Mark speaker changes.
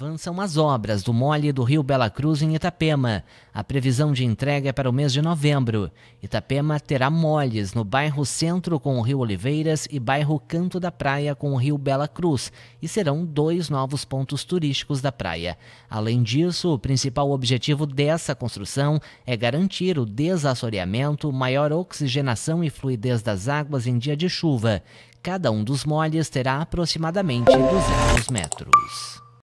Speaker 1: Avançam as obras do mole do Rio Bela Cruz em Itapema. A previsão de entrega é para o mês de novembro. Itapema terá moles no bairro Centro com o Rio Oliveiras e bairro Canto da Praia com o Rio Bela Cruz, e serão dois novos pontos turísticos da praia. Além disso, o principal objetivo dessa construção é garantir o desassoreamento, maior oxigenação e fluidez das águas em dia de chuva. Cada um dos moles terá aproximadamente 200 metros.